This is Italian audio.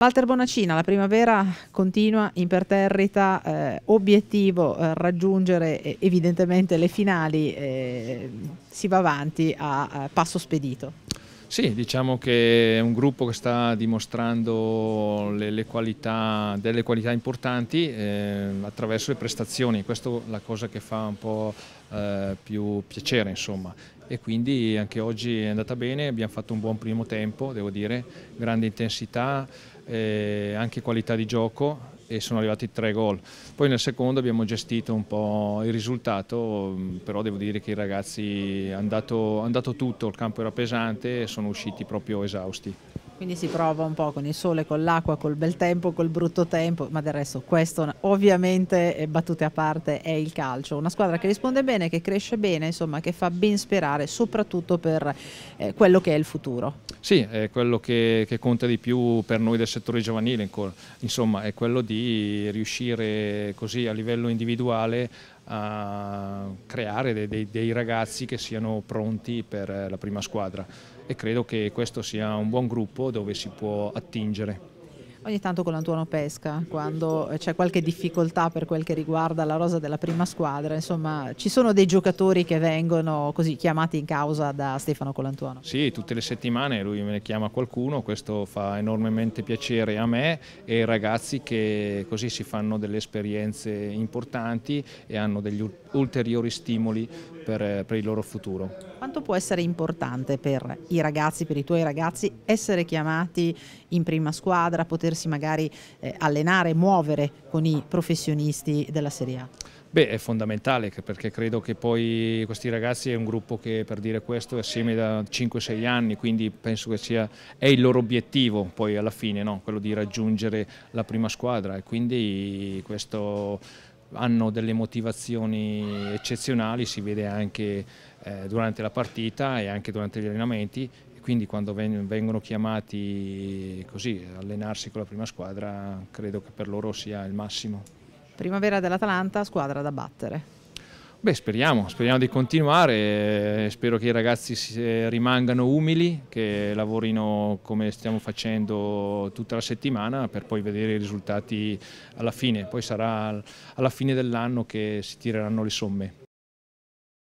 Walter Bonacina, la primavera continua imperterrita, eh, obiettivo eh, raggiungere eh, evidentemente le finali, eh, si va avanti a, a passo spedito. Sì, diciamo che è un gruppo che sta dimostrando le, le qualità, delle qualità importanti eh, attraverso le prestazioni, questa è la cosa che fa un po' eh, più piacere insomma e quindi anche oggi è andata bene, abbiamo fatto un buon primo tempo devo dire, grande intensità, eh, anche qualità di gioco e sono arrivati tre gol. Poi nel secondo abbiamo gestito un po' il risultato, mm, però devo dire che i ragazzi hanno dato, hanno tutto, il campo era pesante e sono usciti proprio esausti. Quindi si prova un po' con il sole, con l'acqua, col bel tempo, col brutto tempo, ma del resto questo ovviamente, eh, battute a parte, è il calcio. Una squadra che risponde bene, che cresce bene, insomma che fa ben sperare soprattutto per eh, quello che è il futuro. Sì, è quello che, che, conta di più per noi del settore giovanile, insomma è quello di riuscire così a livello individuale a creare dei, dei, dei, ragazzi che siano pronti per la prima squadra e credo che questo sia un buon gruppo dove si può attingere. Ogni tanto con l'Antuono Pesca, quando c'è qualche difficoltà per quel che riguarda la rosa della prima squadra, insomma ci sono dei giocatori che vengono così chiamati in causa da Stefano Colantuono. Sì, tutte le settimane lui me ne chiama qualcuno, questo fa enormemente piacere a me e ai ragazzi che così si fanno delle esperienze importanti e hanno degli ulteriori stimoli per, per il loro futuro. Quanto può essere importante per i ragazzi, per i tuoi ragazzi, essere chiamati in prima squadra, potersi magari eh, allenare, muovere con i professionisti della Serie A? Beh, è fondamentale perché credo che poi questi ragazzi è un gruppo che per dire questo è assieme da 5-6 anni, quindi penso che sia il loro obiettivo poi alla fine, no? quello di raggiungere la prima squadra e quindi questo hanno delle motivazioni eccezionali, si vede anche eh, durante la partita e anche durante gli allenamenti quindi quando vengono chiamati così allenarsi con la prima squadra credo che per loro sia il massimo. Primavera dell'Atalanta, squadra da battere. Beh, speriamo, speriamo di continuare, spero che i ragazzi eh, rimangano umili, che lavorino come stiamo facendo tutta la settimana per poi vedere i risultati alla fine, poi sarà alla fine dell'anno che si tireranno le somme.